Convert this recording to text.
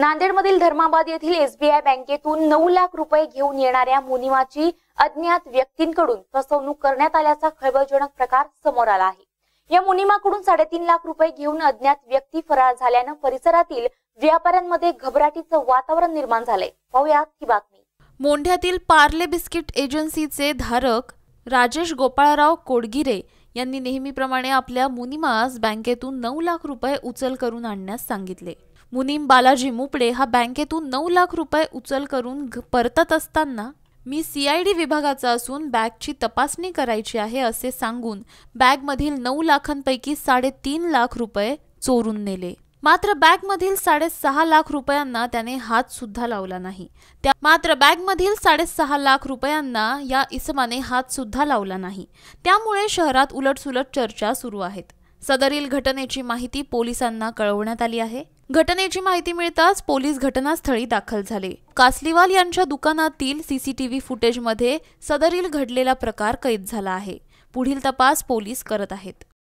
नांदेडमधील धर्माबाद येथील एसबीआय बँकेतून नऊ लाख रुपये घेऊन येणाऱ्या मुनिमाची अज्ञात व्यक्तींकडून फसवणूक करण्यात आल्याचा खळबळजनक प्रकार समोर आला आहे या मुनिमाकडून साडेतीन लाख रुपये घेऊन अज्ञात व्यक्ती फरार झाल्यानं परिसरातील व्यापाऱ्यांमध्ये घबराटीचं वातावरण निर्माण झालंय पाहुयात ही बातमी मोंढ्यातील पार्ले बिस्किट एजन्सीचे धारक राजेश गोपाळराव कोडगिरे यांनी नेहमीप्रमाणे आपल्या मुनिमास बँकेतून नऊ लाख रुपये उचल करून आणण्यास सांगितले मुनिम बालाजी मुपडे हा बँकेतून नऊ लाख रुपये उचल करून परतत असताना मी सीआयडी विभागाचा असून बॅगची तपासणी करायची आहे असे सांगून बॅगमधील नऊ लाखांपैकी साडेतीन लाख रुपये चोरून नेले मात्र बॅग मधील साडेसहा लाख रुपयांना त्याने हात सुद्धा लावला नाही त्या मात्र बॅगमधील साडेसहा लाख रुपयांना या इसमाने हात सुद्धा लावला नाही त्यामुळे शहरात उलटसुलट चर्चा सुरू आहेत सदरील घटनेची माहिती पोलिसांना कळवण्यात आली आहे घटनेची माहिती मिळताच पोलीस घटनास्थळी दाखल झाले कासलीवाल यांच्या दुकानातील सीसीटीव्ही फुटेजमध्ये सदरील घडलेला प्रकार कैद झाला आहे पुढील तपास पोलीस करत आहेत